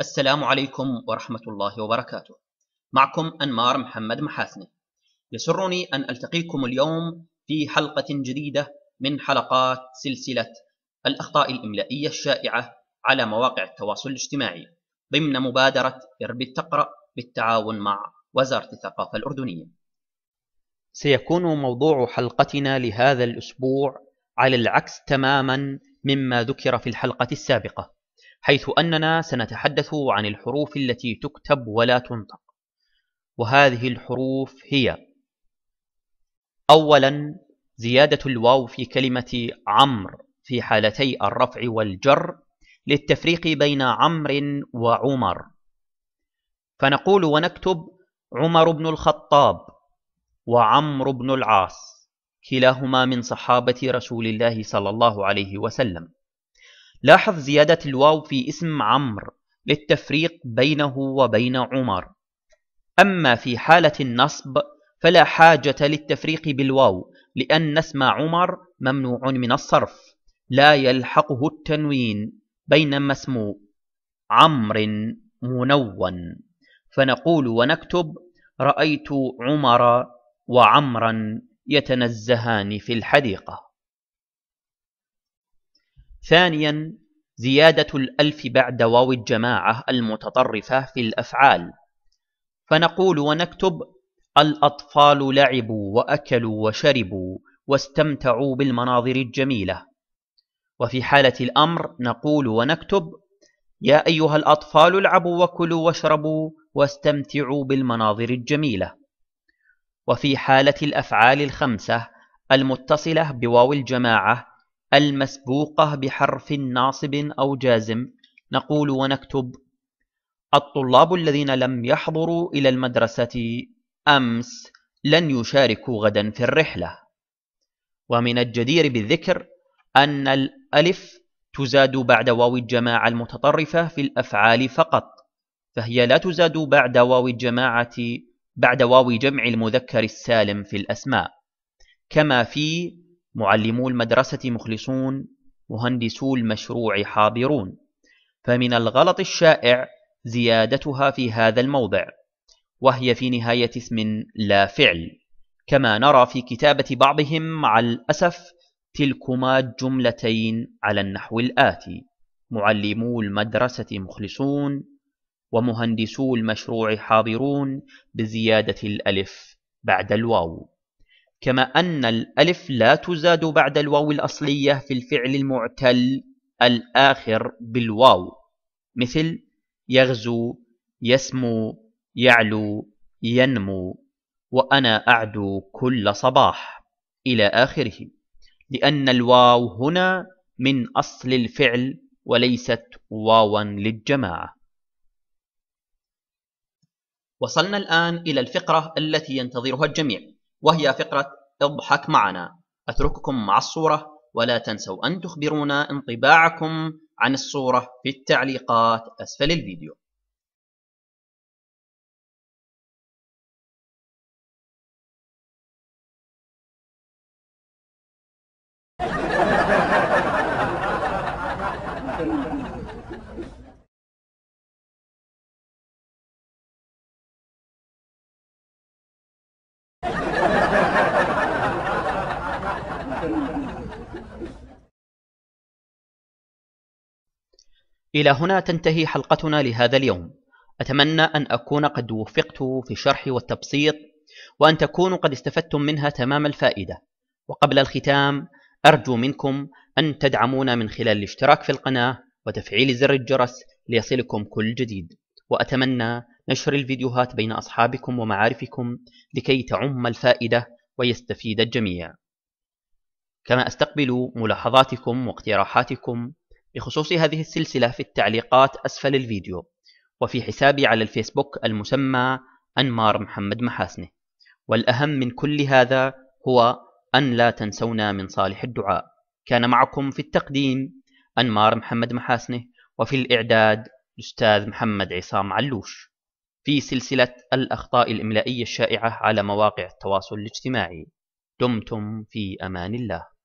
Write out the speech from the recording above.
السلام عليكم ورحمة الله وبركاته معكم أنمار محمد محاسني يسرني أن ألتقيكم اليوم في حلقة جديدة من حلقات سلسلة الأخطاء الإملائية الشائعة على مواقع التواصل الاجتماعي ضمن مبادرة إربي تقرأ بالتعاون مع وزارة الثقافة الأردنية سيكون موضوع حلقتنا لهذا الأسبوع على العكس تماما مما ذكر في الحلقة السابقة حيث أننا سنتحدث عن الحروف التي تكتب ولا تنطق وهذه الحروف هي أولا زيادة الواو في كلمة عمر في حالتي الرفع والجر للتفريق بين عمر وعمر فنقول ونكتب عمر بن الخطاب وعمر بن العاص كلاهما من صحابة رسول الله صلى الله عليه وسلم لاحظ زيادة الواو في اسم عمرو للتفريق بينه وبين عمر أما في حالة النصب فلا حاجة للتفريق بالواو لأن اسم عمر ممنوع من الصرف لا يلحقه التنوين بينما اسم عمر منون فنقول ونكتب رأيت عمر وعمرا يتنزهان في الحديقة ثانيا زيادة الألف بعد واو الجماعة المتطرفة في الأفعال فنقول ونكتب الأطفال لعبوا وأكلوا وشربوا واستمتعوا بالمناظر الجميلة وفي حالة الأمر نقول ونكتب يا أيها الأطفال العبوا وكلوا واشربوا واستمتعوا بالمناظر الجميلة وفي حالة الأفعال الخمسة المتصلة بواو الجماعة المسبوقة بحرف ناصب أو جازم نقول ونكتب الطلاب الذين لم يحضروا إلى المدرسة أمس لن يشاركوا غدا في الرحلة ومن الجدير بالذكر أن الألف تزاد بعد واو الجماعة المتطرفة في الأفعال فقط فهي لا تزاد بعد واو الجماعة بعد واو جمع المذكر السالم في الأسماء كما في معلمو المدرسة مخلصون مهندسو المشروع حاضرون فمن الغلط الشائع زيادتها في هذا الموضع وهي في نهاية اسم لا فعل كما نرى في كتابة بعضهم مع الأسف تلكما الجملتين على النحو الآتي معلمو المدرسة مخلصون ومهندسو المشروع حاضرون بزيادة الألف بعد الواو كما أن الألف لا تزاد بعد الواو الأصلية في الفعل المعتل الآخر بالواو مثل يغزو يسمو يعلو ينمو وأنا أعدو كل صباح إلى آخره لأن الواو هنا من أصل الفعل وليست واوا للجماعة وصلنا الآن إلى الفقرة التي ينتظرها الجميع وهي فقرة اضحك معنا أترككم مع الصورة ولا تنسوا أن تخبرونا انطباعكم عن الصورة في التعليقات أسفل الفيديو Thank you. إلى هنا تنتهي حلقتنا لهذا اليوم أتمنى أن أكون قد وفقت في الشرح والتبسيط وأن تكونوا قد استفدتم منها تمام الفائدة وقبل الختام أرجو منكم أن تدعمونا من خلال الاشتراك في القناة وتفعيل زر الجرس ليصلكم كل جديد وأتمنى نشر الفيديوهات بين أصحابكم ومعارفكم لكي تعم الفائدة ويستفيد الجميع كما أستقبل ملاحظاتكم واقتراحاتكم بخصوص هذه السلسلة في التعليقات أسفل الفيديو وفي حسابي على الفيسبوك المسمى أنمار محمد محاسنة والأهم من كل هذا هو أن لا تنسونا من صالح الدعاء كان معكم في التقديم أنمار محمد محاسنة وفي الإعداد الأستاذ محمد عصام علوش في سلسلة الأخطاء الإملائية الشائعة على مواقع التواصل الاجتماعي دمتم في أمان الله